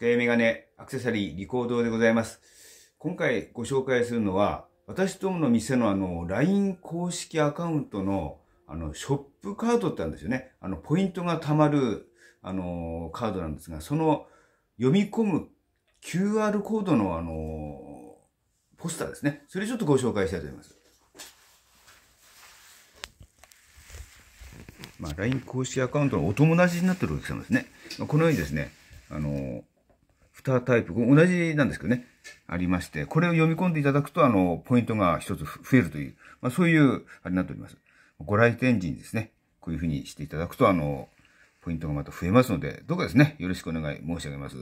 深谷メガネ、アクセサリー、リコードでございます。今回ご紹介するのは、私どもの店のあの、LINE 公式アカウントの、あの、ショップカードってあるんですよね。あの、ポイントが貯まる、あの、カードなんですが、その、読み込む QR コードの、あの、ポスターですね。それちょっとご紹介したいと思います。まあ、LINE 公式アカウントのお友達になってるお客様ですね。このようにですね、あの、2タイプ、同じなんですけどね、ありまして、これを読み込んでいただくと、あの、ポイントが一つ増えるという、まあそういう、あれになっております。ご来店時にですね、こういうふうにしていただくと、あの、ポイントがまた増えますので、どうかですね、よろしくお願い申し上げます。